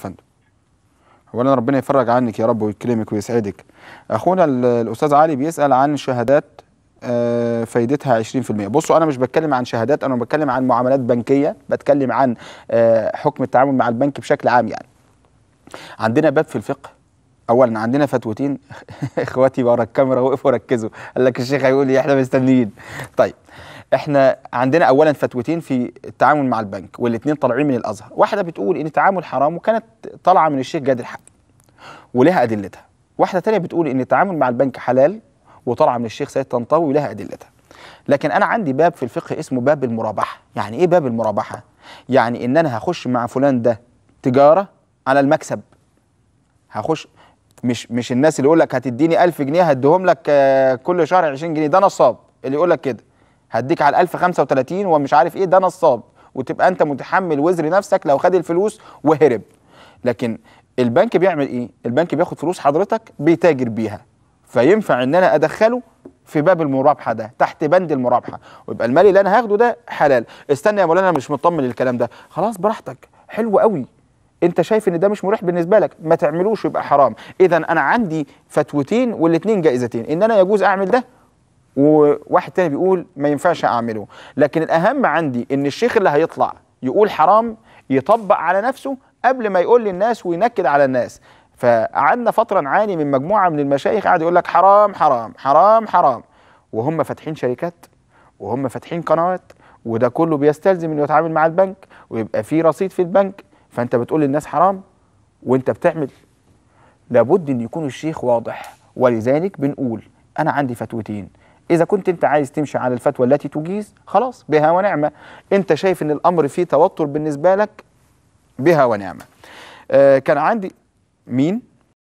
فندم اولا ربنا يفرج عنك يا رب ويكرمك ويسعدك اخونا الاستاذ علي بيسال عن شهادات آه، فايدتها 20% بصوا انا مش بتكلم عن شهادات انا بتكلم عن معاملات بنكيه بتكلم عن آه، حكم التعامل مع البنك بشكل عام يعني عندنا باب في الفقه اولا عندنا فتوتين اخواتي ورا الكاميرا وقفوا ركزوا قال لك الشيخ هيقول لي إيه، احنا مستنيين طيب احنا عندنا اولا فتوتين في التعامل مع البنك والاثنين طالعين من الازهر واحده بتقول ان التعامل حرام وكانت طالعه من الشيخ جاد الحق ولها ادلتها واحده تانية بتقول ان التعامل مع البنك حلال وطالعه من الشيخ سيد طنطاوي ولها ادلتها لكن انا عندي باب في الفقه اسمه باب المرابحه يعني ايه باب المرابحه يعني ان انا هخش مع فلان ده تجاره على المكسب هخش مش مش الناس اللي يقول لك هتديني 1000 جنيه هديهم لك آه، كل شهر 20 جنيه ده نصاب اللي يقول لك كده هديك على 1035 ومش عارف ايه ده نصاب وتبقى انت متحمل وزر نفسك لو خد الفلوس وهرب لكن البنك بيعمل ايه البنك بياخد فلوس حضرتك بيتاجر بيها فينفع ان انا ادخله في باب المرابحه ده تحت بند المرابحه ويبقى المال اللي انا هاخده ده حلال استنى يا مولانا انا مش مطمن للكلام ده خلاص براحتك حلو قوي انت شايف ان ده مش مريح بالنسبه لك ما تعملوش يبقى حرام اذا انا عندي فتوتين والاثنين جائزتين ان انا يجوز اعمل ده وواحد تاني بيقول ما ينفعش اعمله لكن الاهم عندي ان الشيخ اللي هيطلع يقول حرام يطبق على نفسه قبل ما يقول للناس وينكد على الناس فقعدنا فتره نعاني من مجموعه من المشايخ قاعد يقول لك حرام حرام حرام حرام وهم فاتحين شركات وهم فاتحين قنوات وده كله بيستلزم انه يتعامل مع البنك ويبقى في رصيد في البنك فانت بتقول للناس حرام وانت بتعمل لابد ان يكون الشيخ واضح ولذلك بنقول انا عندي فتوتين إذا كنت أنت عايز تمشي على الفتوى التي تجيز خلاص بها ونعمة أنت شايف أن الأمر فيه توتر بالنسبة لك بها ونعمة آه كان عندي مين